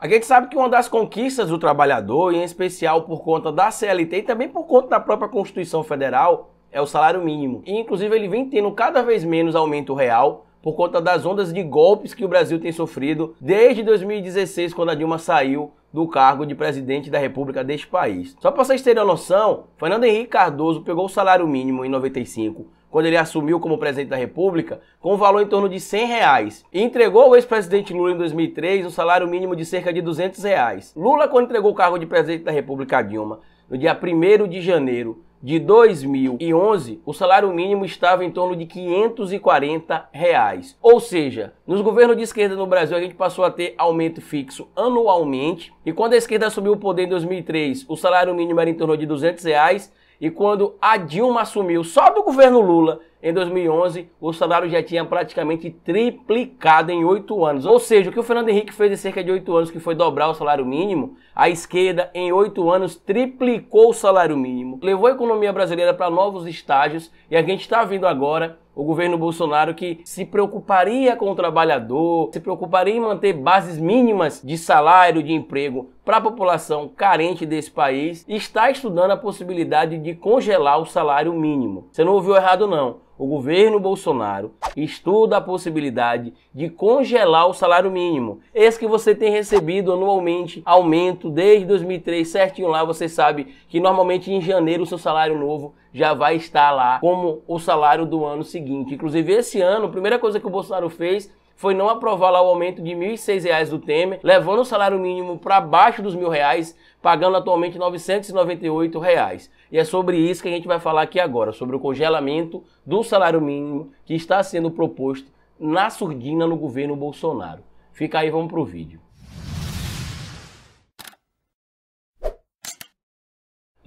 A gente sabe que uma das conquistas do trabalhador, e em especial por conta da CLT e também por conta da própria Constituição Federal, é o salário mínimo. E, inclusive, ele vem tendo cada vez menos aumento real por conta das ondas de golpes que o Brasil tem sofrido desde 2016, quando a Dilma saiu do cargo de presidente da República deste país. Só para vocês terem uma noção, Fernando Henrique Cardoso pegou o salário mínimo em 95 quando ele assumiu como presidente da República, com um valor em torno de 100 reais. E entregou ao ex-presidente Lula em 2003 um salário mínimo de cerca de 200 reais. Lula, quando entregou o cargo de presidente da República a Dilma, no dia 1 de janeiro de 2011, o salário mínimo estava em torno de 540 reais. Ou seja, nos governos de esquerda no Brasil a gente passou a ter aumento fixo anualmente e quando a esquerda assumiu o poder em 2003, o salário mínimo era em torno de 200 reais e quando a Dilma assumiu só do governo Lula, em 2011, o salário já tinha praticamente triplicado em oito anos. Ou seja, o que o Fernando Henrique fez em cerca de oito anos, que foi dobrar o salário mínimo, a esquerda, em oito anos, triplicou o salário mínimo. Levou a economia brasileira para novos estágios e a gente está vendo agora o governo Bolsonaro que se preocuparia com o trabalhador, se preocuparia em manter bases mínimas de salário, de emprego para a população carente desse país, está estudando a possibilidade de congelar o salário mínimo. Você não ouviu errado não o governo Bolsonaro estuda a possibilidade de congelar o salário mínimo. Esse que você tem recebido anualmente, aumento desde 2003, certinho lá, você sabe que normalmente em janeiro o seu salário novo já vai estar lá como o salário do ano seguinte. Inclusive esse ano, a primeira coisa que o Bolsonaro fez foi não aprovar lá o aumento de R$ 1.006 do Temer, levando o salário mínimo para baixo dos mil reais, pagando atualmente R$ 998. Reais. E é sobre isso que a gente vai falar aqui agora, sobre o congelamento do salário mínimo que está sendo proposto na surdina no governo Bolsonaro. Fica aí, vamos pro vídeo.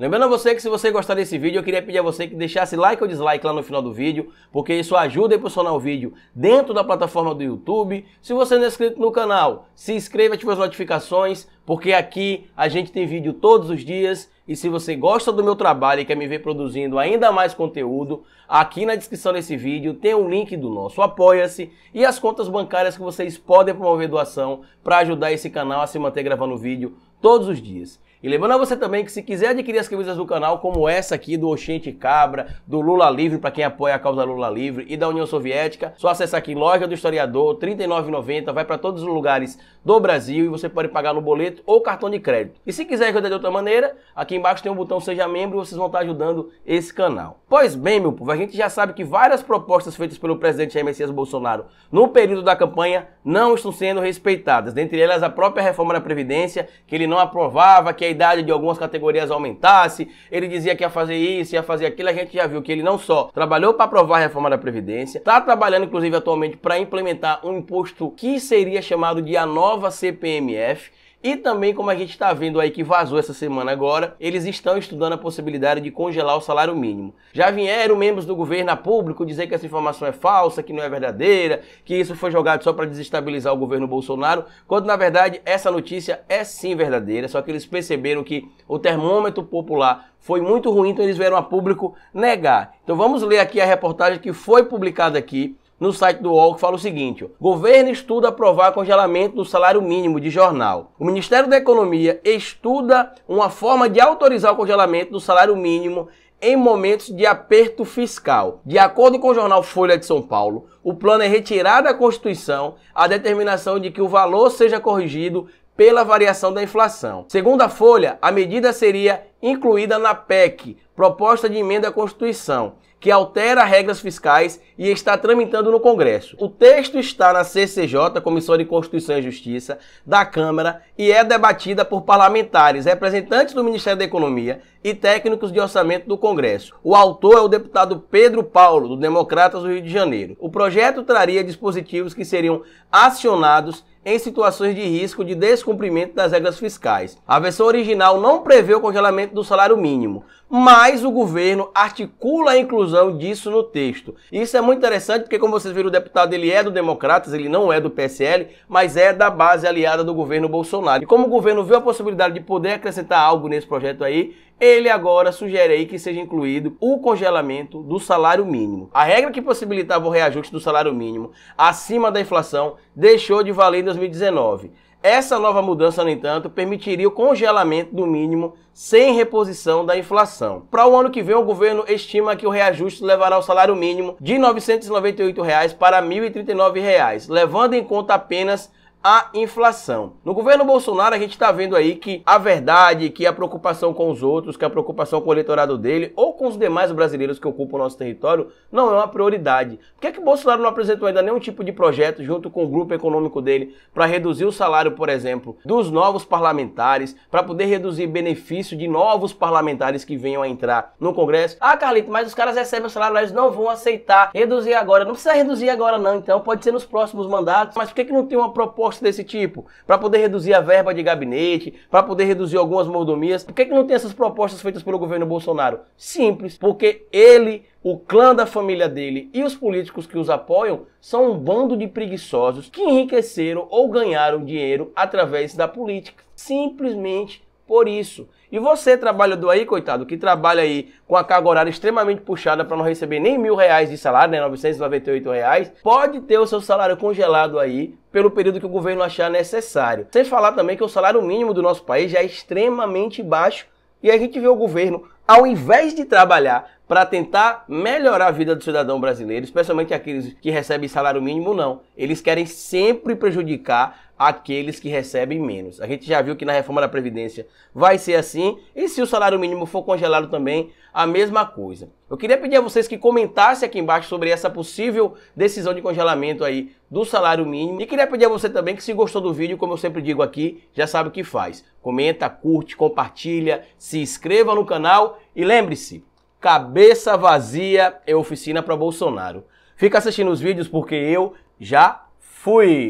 Lembrando a você que se você gostar desse vídeo, eu queria pedir a você que deixasse like ou dislike lá no final do vídeo, porque isso ajuda a impulsionar o vídeo dentro da plataforma do YouTube. Se você não é inscrito no canal, se inscreva, ative as notificações, porque aqui a gente tem vídeo todos os dias. E se você gosta do meu trabalho e quer me ver produzindo ainda mais conteúdo, aqui na descrição desse vídeo tem o um link do nosso Apoia-se e as contas bancárias que vocês podem promover doação para ajudar esse canal a se manter gravando vídeo todos os dias. E lembrando a você também que se quiser adquirir as camisas do canal, como essa aqui do Oxente Cabra, do Lula Livre, para quem apoia a causa Lula Livre e da União Soviética, só acessa aqui Loja do Historiador, R$ 39,90, vai para todos os lugares do Brasil e você pode pagar no boleto ou cartão de crédito. E se quiser ajudar de outra maneira, aqui embaixo tem um botão Seja Membro e vocês vão estar ajudando esse canal. Pois bem, meu povo, a gente já sabe que várias propostas feitas pelo presidente Jair Messias Bolsonaro no período da campanha não estão sendo respeitadas, dentre elas a própria reforma da Previdência, que ele não aprovava, que é idade de algumas categorias aumentasse, ele dizia que ia fazer isso, ia fazer aquilo, a gente já viu que ele não só trabalhou para aprovar a reforma da Previdência, está trabalhando inclusive atualmente para implementar um imposto que seria chamado de a nova CPMF, e também, como a gente está vendo aí que vazou essa semana agora, eles estão estudando a possibilidade de congelar o salário mínimo. Já vieram membros do governo a público dizer que essa informação é falsa, que não é verdadeira, que isso foi jogado só para desestabilizar o governo Bolsonaro, quando na verdade essa notícia é sim verdadeira, só que eles perceberam que o termômetro popular foi muito ruim, então eles vieram a público negar. Então vamos ler aqui a reportagem que foi publicada aqui no site do UOL que fala o seguinte: ó, governo estuda aprovar congelamento do salário mínimo de jornal. O Ministério da Economia estuda uma forma de autorizar o congelamento do salário mínimo em momentos de aperto fiscal. De acordo com o jornal Folha de São Paulo, o plano é retirar da Constituição a determinação de que o valor seja corrigido pela variação da inflação. Segundo a Folha, a medida seria incluída na PEC, proposta de emenda à Constituição, que altera regras fiscais e está tramitando no Congresso. O texto está na CCJ, Comissão de Constituição e Justiça, da Câmara e é debatida por parlamentares, representantes do Ministério da Economia, e técnicos de orçamento do Congresso. O autor é o deputado Pedro Paulo, do Democratas do Rio de Janeiro. O projeto traria dispositivos que seriam acionados em situações de risco de descumprimento das regras fiscais. A versão original não prevê o congelamento do salário mínimo, mas o governo articula a inclusão disso no texto. Isso é muito interessante porque, como vocês viram, o deputado ele é do Democratas, ele não é do PSL, mas é da base aliada do governo Bolsonaro. E como o governo viu a possibilidade de poder acrescentar algo nesse projeto aí, ele agora sugere aí que seja incluído o congelamento do salário mínimo. A regra que possibilitava o reajuste do salário mínimo acima da inflação deixou de valer em 2019. Essa nova mudança, no entanto, permitiria o congelamento do mínimo sem reposição da inflação. Para o ano que vem, o governo estima que o reajuste levará o salário mínimo de R$ 998 reais para R$ 1.039, levando em conta apenas a inflação. No governo Bolsonaro, a gente está vendo aí que a verdade, que a preocupação com os outros, que a preocupação com o eleitorado dele ou com os demais brasileiros que ocupam o nosso território não é uma prioridade. Por que, é que Bolsonaro não apresentou ainda nenhum tipo de projeto junto com o grupo econômico dele para reduzir o salário, por exemplo, dos novos parlamentares, para poder reduzir benefício de novos parlamentares que venham a entrar no Congresso? Ah, Carlito, mas os caras recebem o salário, eles não vão aceitar reduzir agora. Não precisa reduzir agora, não, então pode ser nos próximos mandatos. Mas por que, é que não tem uma proposta? impostos desse tipo, para poder reduzir a verba de gabinete, para poder reduzir algumas mordomias. Por que, que não tem essas propostas feitas pelo governo Bolsonaro? Simples, porque ele o clã da família dele e os políticos que os apoiam são um bando de preguiçosos que enriqueceram ou ganharam dinheiro através da política. Simplesmente por isso. E você, trabalhador aí, coitado, que trabalha aí com a carga horária extremamente puxada para não receber nem mil reais de salário, né? 998 reais, pode ter o seu salário congelado aí pelo período que o governo achar necessário. Sem falar também que o salário mínimo do nosso país já é extremamente baixo e a gente vê o governo, ao invés de trabalhar para tentar melhorar a vida do cidadão brasileiro, especialmente aqueles que recebem salário mínimo, não. Eles querem sempre prejudicar aqueles que recebem menos. A gente já viu que na reforma da Previdência vai ser assim, e se o salário mínimo for congelado também, a mesma coisa. Eu queria pedir a vocês que comentassem aqui embaixo sobre essa possível decisão de congelamento aí do salário mínimo. E queria pedir a você também que se gostou do vídeo, como eu sempre digo aqui, já sabe o que faz. Comenta, curte, compartilha, se inscreva no canal e lembre-se, Cabeça Vazia é oficina para Bolsonaro. Fica assistindo os vídeos porque eu já fui!